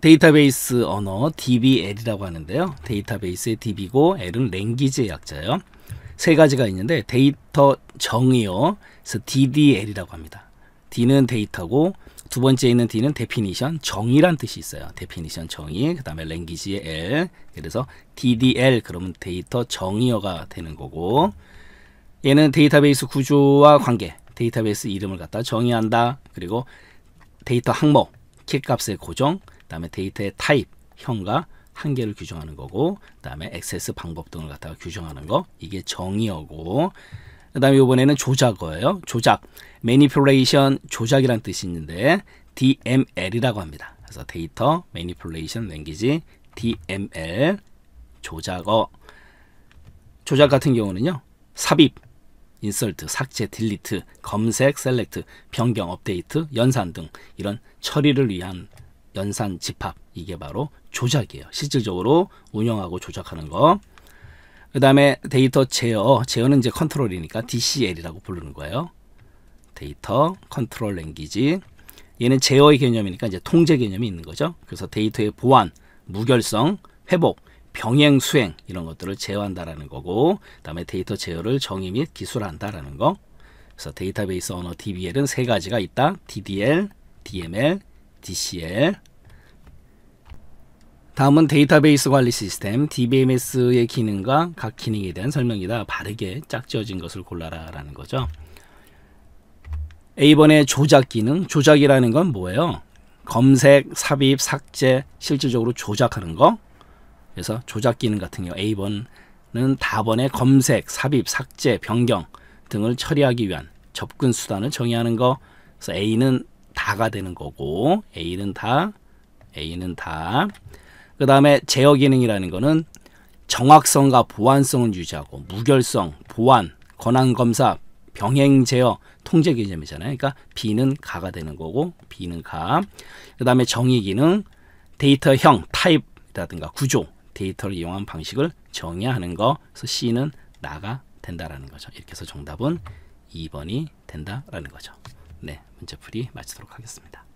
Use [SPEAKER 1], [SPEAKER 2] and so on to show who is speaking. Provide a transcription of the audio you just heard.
[SPEAKER 1] 데이터베이스 언어 DBL이라고 하는데요. 데이터베이스의 DB고 L은 랭귀지의 약자예요. 세 가지가 있는데 데이터 정의요. 그래서 DDL이라고 합니다. D는 데이터고 두 번째 있는 D는 데피니션 정의란 뜻이 있어요. 데피니션 정의 그 다음에 랭귀지의 L 그래서 DDL 그러면 데이터 정의어가 되는 거고 얘는 데이터베이스 구조와 관계 데이터베이스 이름을 갖다 정의한다. 그리고 데이터 항목 키 값의 고정 그다음에 데이터의 타입, 형과 한계를 규정하는 거고 그다음에 액세스 방법 등을 갖다가 규정하는 거 이게 정의어고 그다음에 이번에는 조작어예요. 조작, manipulation 조작이란 뜻이 있는데 DML이라고 합니다. 그래서 데이터 manipulation 랭귀지 DML 조작어 조작 같은 경우는요. 삽입, 인설트, 삭제, 딜리트, 검색, 셀렉트, 변경, 업데이트, 연산 등 이런 처리를 위한 연산 집합 이게 바로 조작이에요. 실질적으로 운영하고 조작하는 거. 그 다음에 데이터 제어, 제어는 이제 컨트롤이니까 DCL이라고 부르는 거예요. 데이터 컨트롤 랭귀지 얘는 제어의 개념이니까 이제 통제 개념이 있는 거죠. 그래서 데이터의 보안, 무결성, 회복, 병행 수행 이런 것들을 제어한다라는 거고 그다음에 데이터 제어를 정의 및 기술한다라는 거. 그래서 데이터베이스 언어 DBL은 세 가지가 있다. DDL, DML, DCL. 다음은 데이터베이스 관리 시스템 DBMS의 기능과 각 기능에 대한 설명이다. 바르게 짝지어진 것을 골라라 라는 거죠. A번의 조작 기능. 조작이라는 건 뭐예요? 검색, 삽입, 삭제, 실질적으로 조작하는 거. 그래서 조작 기능 같은 경우 A번은 다번의 검색, 삽입, 삭제, 변경 등을 처리하기 위한 접근 수단을 정의하는 거. 그래서 A는 다가 되는 거고 A는 다, A는 다. 그 다음에 제어 기능이라는 거는 정확성과 보완성을 유지하고 무결성, 보완, 권한검사, 병행 제어, 통제 개념이잖아요. 그러니까 B는 가가 되는 거고 B는 가. 그 다음에 정의 기능, 데이터형, 타입이라든가 구조, 데이터를 이용한 방식을 정의하는 거. 그래서 C는 나가 된다라는 거죠. 이렇게 해서 정답은 2번이 된다라는 거죠. 네, 문제풀이 마치도록 하겠습니다.